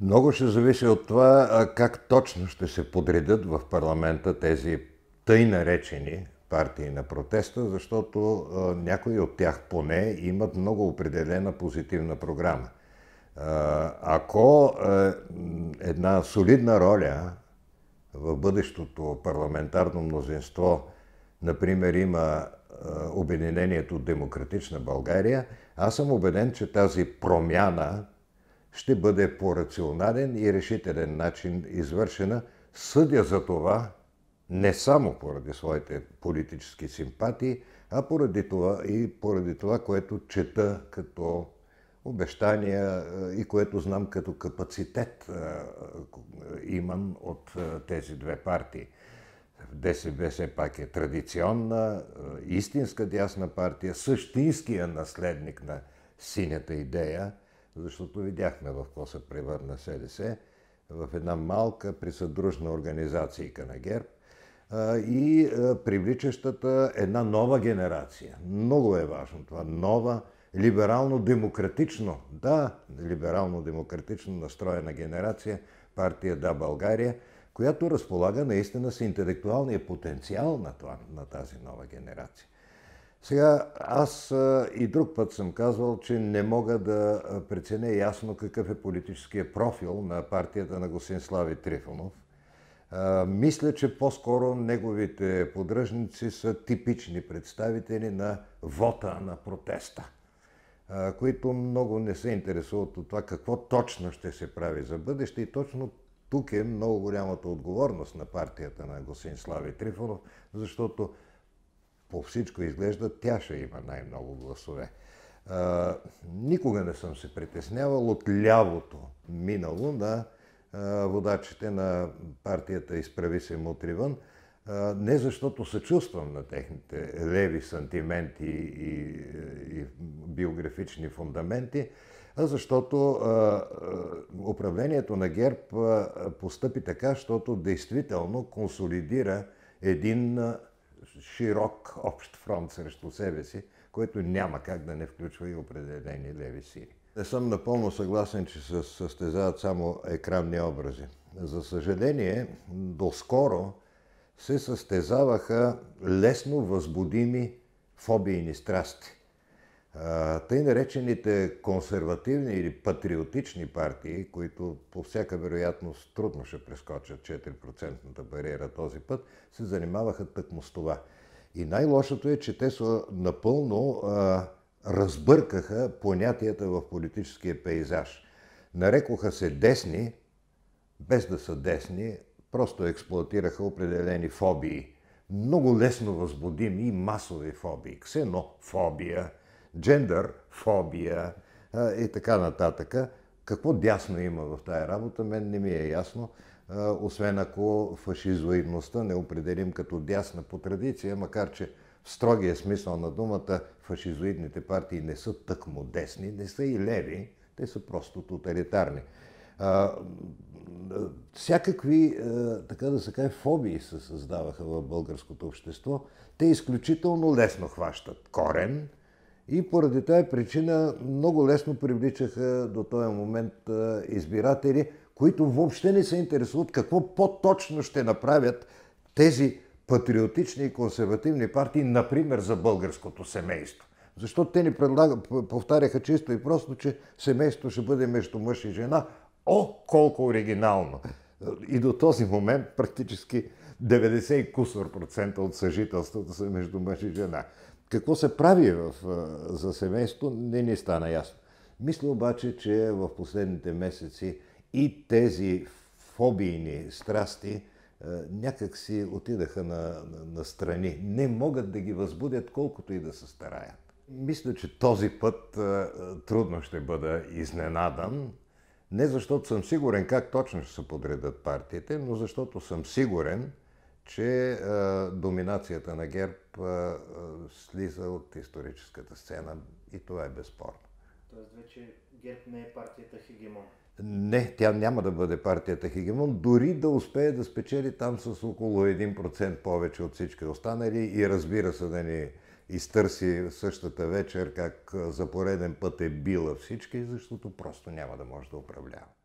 Много ще зависи от това как точно ще се подредят в парламента тези тъй наречени партии на протеста, защото някои от тях поне имат много определена позитивна програма. Ако е, една солидна роля в бъдещото парламентарно мнозинство, например, има е, Обединението Демократична България, аз съм убеден, че тази промяна ще бъде по рационален и решителен начин извършена, съдя за това не само поради своите политически симпатии, а поради това и поради това, което чета като обещания е, и което знам като капацитет е, е, имам от тези две партии. ДСБ все пак е традиционна, истинска дясна партия, същинския наследник на синята идея – защото видяхме в какво се превърна СДС, в една малка присъдружна организация на ГЕРБ и привличащата една нова генерация. Много е важно това. Нова, либерално-демократично, да, либерално-демократично настроена генерация, партия Да България, която разполага наистина с интелектуалния потенциал на, това, на тази нова генерация. Сега аз и друг път съм казвал, че не мога да преценя ясно какъв е политическия профил на партията на Госин Слави Трифонов. Мисля, че по-скоро неговите поддръжници са типични представители на вота на протеста, които много не се интересуват от това какво точно ще се прави за бъдеще и точно тук е много голямата отговорност на партията на Госин Слави Трифонов, защото по всичко изглежда, тя ще има най-много гласове. А, никога не съм се притеснявал от лявото минало на а, водачите на партията Изправи се мутривън, не защото съчувствам на техните леви сантименти и, и биографични фундаменти, а защото а, а, управлението на ГЕРБ а, постъпи така, защото действително консолидира един а, широк общ фронт срещу себе си, който няма как да не включва и определени леви сили. Не съм напълно съгласен, че се състезават само екранни образи. За съжаление, доскоро се състезаваха лесно възбудими фобийни страсти. Тъй наречените консервативни или патриотични партии, които по всяка вероятност трудно ще прескочат 4%-ната бариера този път, се занимаваха тъкмо с това. И най-лошото е, че те са напълно а, разбъркаха понятията в политическия пейзаж. Нарекоха се десни, без да са десни, просто експлуатираха определени фобии. Много лесно възбудими и масови фобии. Ксенофобия – джендър, фобия и така нататък. Какво дясно има в тая работа, мен не ми е ясно, освен ако фашизоидността не определим като дясна по традиция, макар че в строгия смисъл на думата фашизоидните партии не са тъкмо десни, не са и леви, те са просто тоталитарни. А, всякакви, така да се каже, фобии се създаваха в българското общество. Те изключително лесно хващат корен, и поради тази причина много лесно привличаха до този момент избиратели, които въобще не се интересуват какво по-точно ще направят тези патриотични и консервативни партии, например за българското семейство. Защото те ни повтаряха чисто и просто, че семейство ще бъде между мъж и жена. О, колко оригинално! И до този момент практически 90 и кусор процента от съжителството са между мъж и жена какво се прави в, за семейството, не ни стана ясно. Мисля обаче, че в последните месеци и тези фобийни страсти някак си отидаха на, на, на страни. Не могат да ги възбудят колкото и да се стараят. Мисля, че този път трудно ще бъда изненадан. Не защото съм сигурен как точно ще се подредат партиите, но защото съм сигурен, че а, доминацията на ГЕРБ а, а, слиза от историческата сцена и това е безспорно. Тоест вече ГЕРБ не е партията Хегемон. Не, тя няма да бъде партията Хегемон, дори да успее да спечели там с около 1% повече от всички останали и разбира се да ни изтърси същата вечер как за пореден път е била всички, защото просто няма да може да управлява.